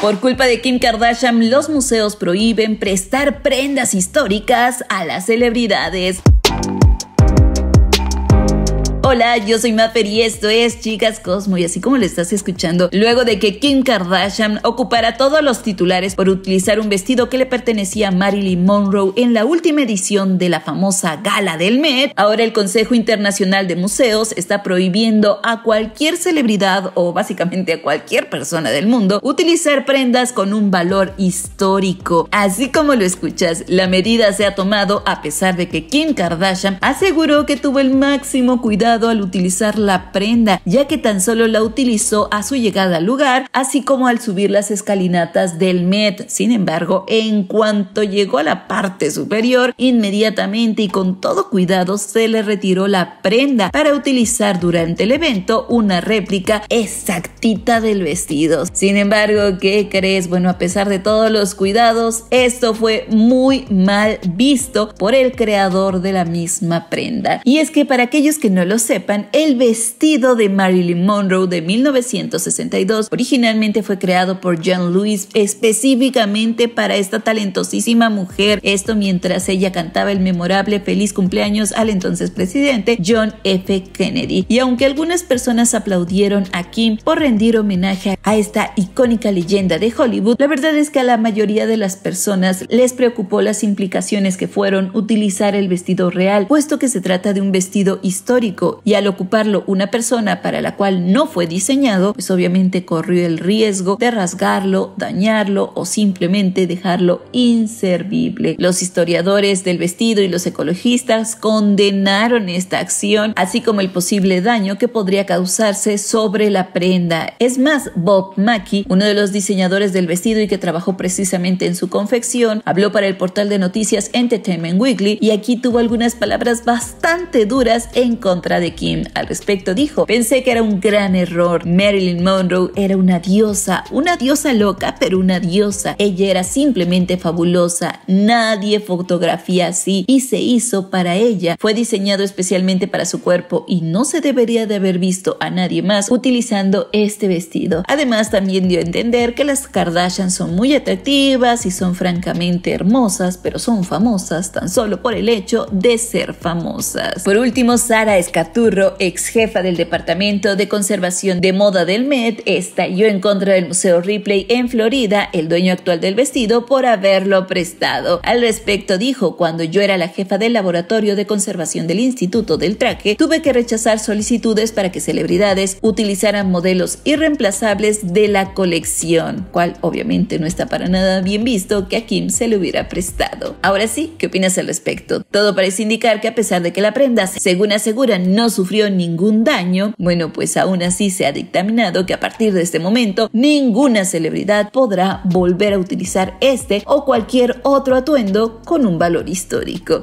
Por culpa de Kim Kardashian, los museos prohíben prestar prendas históricas a las celebridades. Hola, yo soy Maffer y esto es Chicas Cosmo y así como lo estás escuchando, luego de que Kim Kardashian ocupara todos los titulares por utilizar un vestido que le pertenecía a Marilyn Monroe en la última edición de la famosa gala del Met, ahora el Consejo Internacional de Museos está prohibiendo a cualquier celebridad o básicamente a cualquier persona del mundo utilizar prendas con un valor histórico. Así como lo escuchas, la medida se ha tomado a pesar de que Kim Kardashian aseguró que tuvo el máximo cuidado al utilizar la prenda, ya que tan solo la utilizó a su llegada al lugar, así como al subir las escalinatas del Met. Sin embargo, en cuanto llegó a la parte superior, inmediatamente y con todo cuidado se le retiró la prenda para utilizar durante el evento una réplica exactita del vestido. Sin embargo, ¿qué crees? Bueno, a pesar de todos los cuidados, esto fue muy mal visto por el creador de la misma prenda. Y es que para aquellos que no lo sepan, el vestido de Marilyn Monroe de 1962 originalmente fue creado por John Lewis específicamente para esta talentosísima mujer. Esto mientras ella cantaba el memorable feliz cumpleaños al entonces presidente John F. Kennedy. Y aunque algunas personas aplaudieron a Kim por rendir homenaje a esta icónica leyenda de Hollywood, la verdad es que a la mayoría de las personas les preocupó las implicaciones que fueron utilizar el vestido real, puesto que se trata de un vestido histórico y al ocuparlo una persona para la cual no fue diseñado, pues obviamente corrió el riesgo de rasgarlo, dañarlo o simplemente dejarlo inservible. Los historiadores del vestido y los ecologistas condenaron esta acción, así como el posible daño que podría causarse sobre la prenda. Es más, Bob uno de los diseñadores del vestido y que trabajó precisamente en su confección, habló para el portal de noticias Entertainment Weekly y aquí tuvo algunas palabras bastante duras en contra de Kim. Al respecto dijo, pensé que era un gran error. Marilyn Monroe era una diosa, una diosa loca, pero una diosa. Ella era simplemente fabulosa. Nadie fotografía así y se hizo para ella. Fue diseñado especialmente para su cuerpo y no se debería de haber visto a nadie más utilizando este vestido. Además, también dio a entender que las Kardashian son muy atractivas y son francamente hermosas, pero son famosas tan solo por el hecho de ser famosas. Por último, Sara Escaturro, ex jefa del Departamento de Conservación de Moda del MED, estalló en contra del Museo Ripley en Florida, el dueño actual del vestido, por haberlo prestado. Al respecto dijo, cuando yo era la jefa del laboratorio de conservación del Instituto del Traje, tuve que rechazar solicitudes para que celebridades utilizaran modelos irreemplazables de la la colección, cual obviamente no está para nada bien visto que a Kim se le hubiera prestado. Ahora sí, ¿qué opinas al respecto? Todo parece indicar que a pesar de que la prenda, según asegura, no sufrió ningún daño, bueno, pues aún así se ha dictaminado que a partir de este momento ninguna celebridad podrá volver a utilizar este o cualquier otro atuendo con un valor histórico.